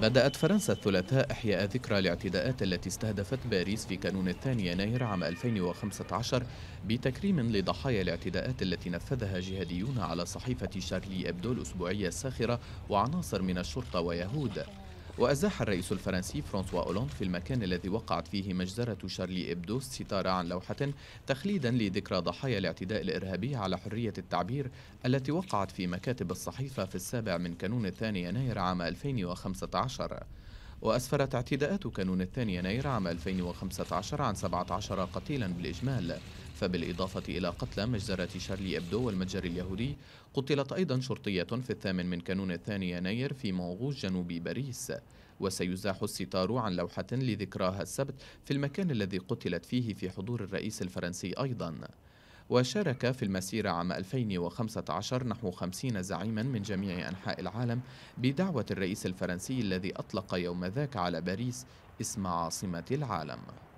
بدأت فرنسا الثلاثاء إحياء ذكرى الاعتداءات التي استهدفت باريس في كانون الثاني يناير عام 2015 بتكريم لضحايا الاعتداءات التي نفذها جهاديون على صحيفة شارلي أبدو الأسبوعية الساخرة وعناصر من الشرطة ويهود وأزاح الرئيس الفرنسي فرانسوا أولوند في المكان الذي وقعت فيه مجزرة شارلي إبدو ستارة عن لوحة تخليدا لذكرى ضحايا الاعتداء الإرهابي على حرية التعبير التي وقعت في مكاتب الصحيفة في السابع من كانون الثاني يناير عام 2015 وأسفرت اعتداءات كانون الثاني يناير عام 2015 عن 17 قتيلا بالإجمال فبالإضافة إلى قتلى مجزرة شارلي أبدو والمتجر اليهودي قتلت أيضا شرطية في الثامن من كانون الثاني يناير في مونغوز جنوب باريس وسيزاح الستار عن لوحة لذكراها السبت في المكان الذي قتلت فيه في حضور الرئيس الفرنسي أيضا وشارك في المسيرة عام 2015 نحو 50 زعيما من جميع أنحاء العالم بدعوة الرئيس الفرنسي الذي أطلق يوم ذاك على باريس اسم عاصمة العالم